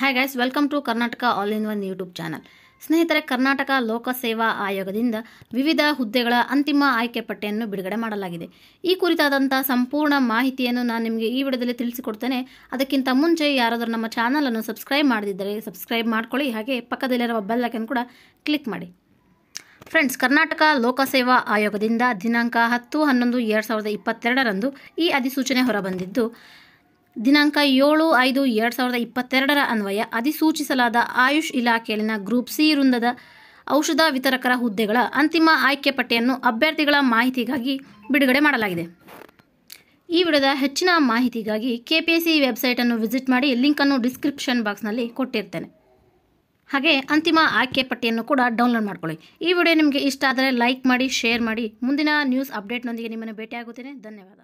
hi guys welcome to Karnataka all in one YouTube channel ಸ್ನೇಹಿತರೆ ಕರ್ನಾಟಕ ಲೋಕಸೇವಾ ಆಯೋಗದಿಂದ ವಿವಿಧ ಹುದ್ದೆಗಳ ಅಂತಿಮ ಆಯ್ಕೆ ಪಟ್ಟಿಯನ್ನು ಬಿಡುಗಡೆ ಮಾಡಲಾಗಿದೆ ಈ ಕುರಿತಾದಂಥ ಸಂಪೂರ್ಣ ಮಾಹಿತಿಯನ್ನು ನಾನು ನಿಮಗೆ ಈ ವಿಡಿಯೋದಲ್ಲಿ ತಿಳಿಸಿಕೊಡ್ತೇನೆ ಅದಕ್ಕಿಂತ ಮುಂಚೆ ಯಾರಾದರೂ ನಮ್ಮ ಚಾನಲನ್ನು ಸಬ್ಸ್ಕ್ರೈಬ್ ಮಾಡದಿದ್ದರೆ ಸಬ್ಸ್ಕ್ರೈಬ್ ಮಾಡ್ಕೊಳ್ಳಿ ಹಾಗೆ ಪಕ್ಕದಲ್ಲಿರುವ ಬೆಲ್ ಕೂಡ ಕ್ಲಿಕ್ ಮಾಡಿ ಫ್ರೆಂಡ್ಸ್ ಕರ್ನಾಟಕ ಲೋಕಸೇವಾ ಆಯೋಗದಿಂದ ದಿನಾಂಕ ಹತ್ತು ಹನ್ನೊಂದು ಎರಡು ಸಾವಿರದ ಇಪ್ಪತ್ತೆರಡರಂದು ಈ ಅಧಿಸೂಚನೆ ಹೊರಬಂದಿದ್ದು ದಿನಾಂಕ ಏಳು ಐದು ಎರಡು ಸಾವಿರದ ಇಪ್ಪತ್ತೆರಡರ ಅನ್ವಯ ಅಧಿಸೂಚಿಸಲಾದ ಆಯುಷ್ ಇಲಾಖೆಯಲ್ಲಿನ ಗ್ರೂಪ್ ಸಿ ವೃಂದದ ಔಷಧ ವಿತರಕರ ಹುದ್ದೆಗಳ ಅಂತಿಮ ಆಯ್ಕೆ ಪಟ್ಟಿಯನ್ನು ಅಭ್ಯರ್ಥಿಗಳ ಮಾಹಿತಿಗಾಗಿ ಬಿಡುಗಡೆ ಮಾಡಲಾಗಿದೆ ಈ ವಿಡಿಯೋದ ಹೆಚ್ಚಿನ ಮಾಹಿತಿಗಾಗಿ ಕೆ ಪಿ ಸಿ ವೆಬ್ಸೈಟನ್ನು ವಿಸಿಟ್ ಮಾಡಿ ಲಿಂಕನ್ನು ಡಿಸ್ಕ್ರಿಪ್ಷನ್ ಬಾಕ್ಸ್ನಲ್ಲಿ ಕೊಟ್ಟಿರ್ತೇನೆ ಹಾಗೆ ಅಂತಿಮ ಆಯ್ಕೆ ಪಟ್ಟಿಯನ್ನು ಕೂಡ ಡೌನ್ಲೋಡ್ ಮಾಡಿಕೊಳ್ಳಿ ಈ ವಿಡಿಯೋ ನಿಮಗೆ ಇಷ್ಟ ಆದರೆ ಲೈಕ್ ಮಾಡಿ ಶೇರ್ ಮಾಡಿ ಮುಂದಿನ ನ್ಯೂಸ್ ಅಪ್ಡೇಟ್ನೊಂದಿಗೆ ನಿಮ್ಮನ್ನು ಭೇಟಿಯಾಗುತ್ತೇನೆ ಧನ್ಯವಾದ